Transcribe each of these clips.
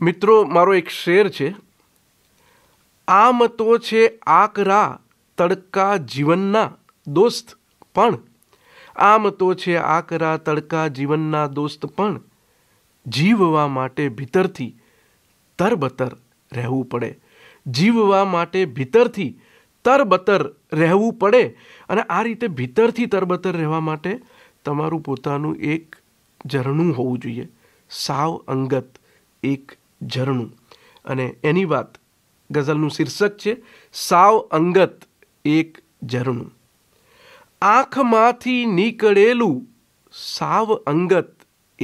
મિત્રો મારો એક શેર છે આ મતો છે આકરા તડકા જીવનના દોસ્ત પણ આ મતો છે આકરા તડકા જીવનના દોસ્ત પણ જીવવા માટે ભીતરથી તરબતર રહેવું પડે જીવવા માટે ભીતરથી તરબતર રહેવું પડે અને આ રીતે ભીતરથી તરબતર રહેવા માટે તમારું પોતાનું એક ઝરણું હોવું જોઈએ સાવ અંગત એક ઝરણું અને એની વાત ગઝલનું શીર્ષક છે સાવ અંગત એક ઝરણું આંખમાંથી નીકળેલું સાવ અંગત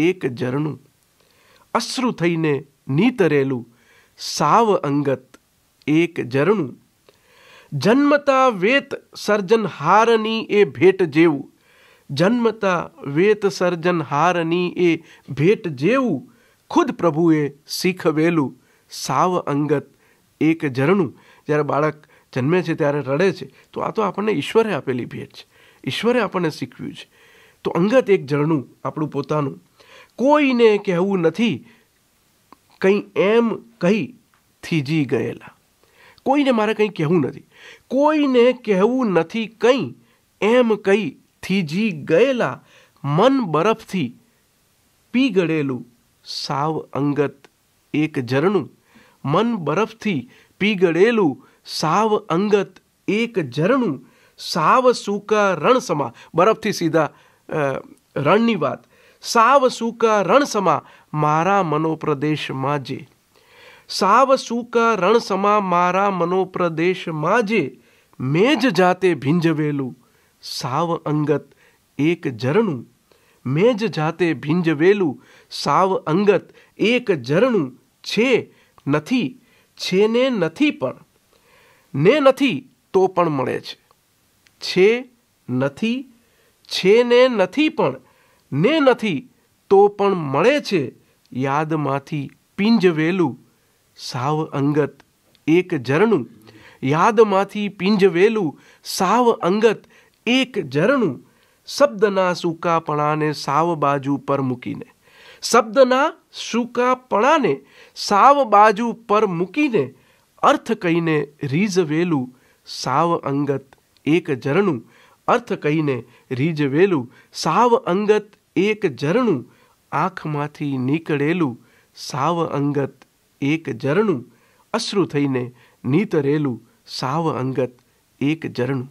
એક ઝરણું અશ્રુ થઈને નીતરેલું સાવ અંગત એક ઝરણું જન્મતા વેત સર્જનહારની એ ભેટ જેવું જન્મતા વેત સર્જનહારની એ ભેટ જેવું ખુદ પ્રભુએ શીખવેલું સાવ અંગત એક ઝરણું જ્યારે બાળક જન્મે છે ત્યારે રડે છે તો આ તો આપણને ઈશ્વરે આપેલી ભેટ છે ઈશ્વરે આપણને શીખવ્યું છે તો અંગત એક ઝરણું આપણું પોતાનું કોઈને કહેવું નથી કંઈ એમ કહી થીજી ગયેલા કોઈને મારે કંઈ કહેવું નથી કોઈને કહેવું નથી કંઈ એમ કહી થીજી ગયેલા મન બરફથી પીગળેલું સાવ અંગત એક ઝરણું મન બરફથી પીગળેલું સાવ અંગત એક ઝરણું સાવ સૂકા રણ સમા બરફથી સીધા રણની વાત સાવ સૂકા રણ સમા મારા મનોપ્રદેશમાં જે સાવ સૂકા રણ સમા મારા મનોપ્રદેશમાં જે મેં જ જાતે ભીંજવેલું સાવ અંગત એક ઝરણું મેં જ જાતે ભીંજવેલું સાવ અંગત એક ઝરણું છે નથી છે ને નથી પણ ને નથી તો પણ મળે છે છે નથી છે ને નથી પણ ને નથી તો પણ મળે છે યાદમાંથી પિંજવેલું સાવ અંગત એક ઝરણું યાદમાંથી પિંજવેલું સાવ અંગત એક ઝરણું શબ્દના સૂકાપણાને સાવ બાજુ પર મૂકીને શબ્દના સૂકાપણાને સાવ બાજુ પર મૂકીને અર્થ કહીને રીઝવેલું સાવ અંગત એક ઝરણું અર્થ કહીને રીઝવેલું સાવ અંગત એક ઝરણું આંખમાંથી નીકળેલું સાવ અંગત એક ઝરણું અશ્રુ થઈને નીતરેલું સાવ અંગત એક ઝરણું